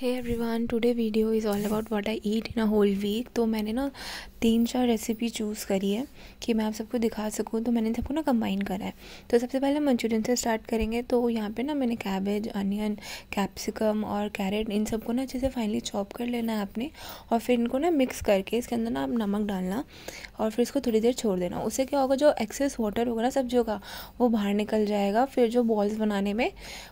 है everyone today video is all about what I eat in a whole week तो मैंने ना तीन चार रेसिपी चूज़ करी है कि मैं आप सबको दिखा सकूँ तो मैंने सबको ना कंबाइन करा है तो सबसे पहले मंचूरियन से स्टार्ट करेंगे तो यहाँ पे ना मैंने कैबेज अनियन कैप्सिकम और कैरेट इन सबको ना अच्छे से फाइनली चॉप कर लेना है आपने और फिर इनको ना मिक्स करके इसके अंदर ना आप नमक डालना और फिर इसको थोड़ी देर छोड़ देना उससे क्या होगा जो एक्सेस वाटर होगा ना सब्जियों का वो बाहर निकल जाएगा फिर जो बॉल्स बनाने में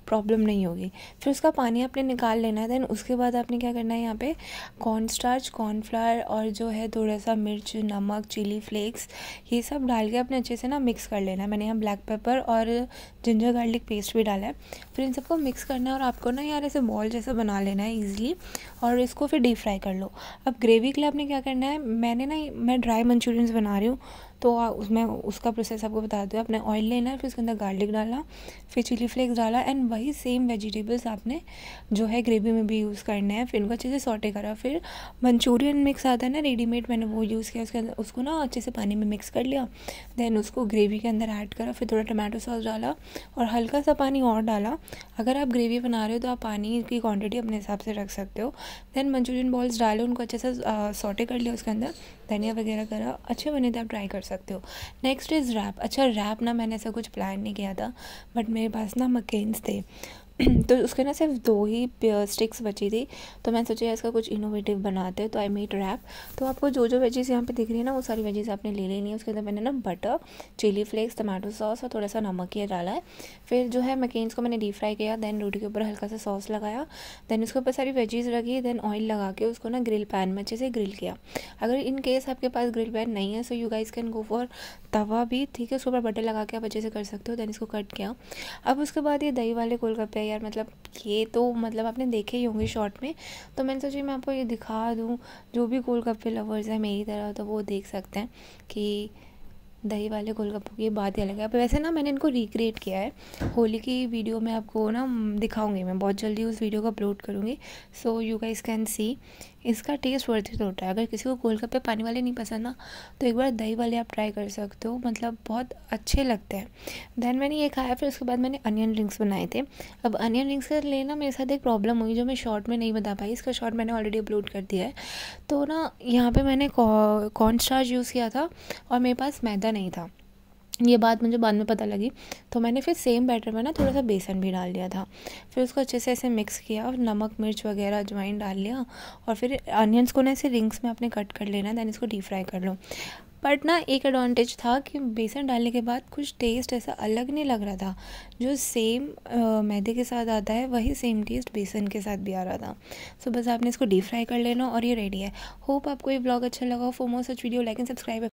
प्रॉब्लम नहीं होगी फिर उसका पानी आपने निकाल लेना है देन उसके बाद आपने क्या करना है यहाँ पे कॉर्न स्टार्च कॉर्नफ्लावर और जो है थोड़ा सा मिर्च नमक चिली फ्लेक्स ये सब डाल के अपने अच्छे से ना मिक्स कर लेना है मैंने यहाँ ब्लैक पेपर और जिंजर गार्लिक पेस्ट भी डाला है फिर इन सबको मिक्स करना है और आपको ना यार ऐसे बॉल जैसा बना लेना है ईजिली और इसको फिर डीप फ्राई कर लो अब ग्रेवी के लिए आपने क्या करना है मैंने ना मैं ड्राई मंचूरियंस बना रही हूँ तो उसमें उसका प्रोसेस आपको बता दूँ आपने ऑयल लेना है फिर उसके अंदर गार्लिक डाला फिर चिली फ्लेक्स डाला एंड वही सेम वेजिटेबल्स आपने जो है ग्रेवी में भी यूज़ करने हैं फिर उनको अच्छे से सॉटे करा फिर मंचूरियन मिक्स आता है ना रेडीमेड मैंने वो यूज़ किया उसके अंदर उसको ना अच्छे से पानी में मिक्स कर लिया देन उसको ग्रेवी के अंदर ऐड करा फिर थोड़ा टमाटो सॉस डाला और हल्का सा पानी और डाला अगर आप ग्रेवी बना रहे हो तो आप पानी की क्वान्टिटी अपने हिसाब से रख सकते हो देन मंचूरियन बॉल्स डाले उनको अच्छे से सॉटे कर लिया उसके अंदर धनिया वगैरह करा अच्छे बने थे तो आप ट्राई कर सकते हो नेक्स्ट इज़ रैप अच्छा रैप ना मैंने ऐसा कुछ प्लान नहीं किया था बट मेरे पास ना मकेन्स थे तो उसके ना सिर्फ दो ही स्टिक्स बची थी तो मैंने सोचा इसका कुछ इनोवेटिव बनाते हैं तो आई मेड रैप तो आपको जो जो वेजेस यहाँ पे दिख रही है ना वो सारी वेजेस आपने ले लेनी है उसके अंदर मैंने ना butter chili flakes tomato sauce और थोड़ा सा नमक ये डाला है फिर जो है मकेन्स को मैंने डीप फ्राई किया देन रोटी के ऊपर हल्का सा सॉस लगाया देन उसके ऊपर सारी वेजेज़ रखी देन ऑयल लगा के उसको ना ग्रिल पैन में अच्छे से ग्रिल किया अगर इन केस आपके पास ग्रिल पैन नहीं है so you guys can go for तवा भी ठीक है उसके ऊपर बटर लगा के आप अच्छे से कर सकते हो देन इसको कट किया अब उसके बाद ये दही वाले गोलगप्पे यार मतलब ये तो मतलब आपने देखे ही होंगे शॉर्ट में तो मैंने सोचा मैं आपको ये दिखा दूँ जो भी गोलगप्पे लवर्स हैं मेरी तरह तो वो देख सकते हैं कि दही वाले गोलगप्पों की बात ही अलग है वैसे ना मैंने इनको रिक्रिएट किया है होली की वीडियो में आपको ना दिखाऊंगी मैं बहुत जल्दी उस वीडियो को अपलोड करूँगी so you guys can see इसका टेस्ट वर्थ होता है अगर किसी को गोलगप्पे पानी वाले नहीं पसंद ना तो एक बार दही वाले आप ट्राई कर सकते हो मतलब बहुत अच्छे लगते हैं दैन मैंने ये खाया फिर उसके बाद मैंने अनियन रिंग्स बनाए थे अब अनियन रिंग्स का लेना मेरे साथ एक प्रॉब्लम हुई जो मैं शॉर्ट में नहीं बता पाई इसका शॉर्ट मैंने ऑलरेडी अपलोड कर दिया है तो ना यहाँ पर मैंने कॉर्न स्टार्च यूज़ किया था और मेरे पास मैदा नहीं था ये बात मुझे बाद में पता लगी तो मैंने फिर सेम बैटर में ना थोड़ा सा बेसन भी डाल दिया था फिर उसको अच्छे से ऐसे मिक्स किया और नमक मिर्च वगैरह अजवाइन डाल लिया और फिर अनियंस को ना ऐसे रिंग्स में अपने कट कर लेना दैन इसको डीप फ्राई कर लो बट ना एक एडवांटेज था कि बेसन डालने के बाद कुछ टेस्ट ऐसा अलग नहीं लग रहा था जो सेम आ, मैदे के साथ आता है वही सेम टेस्ट बेसन के साथ भी आ रहा था सो so, बस आपने इसको डीप फ्राई कर लेना और ये रेडी है होप आपको ये ब्लॉग अच्छा लगा हो for more such video like and subscribe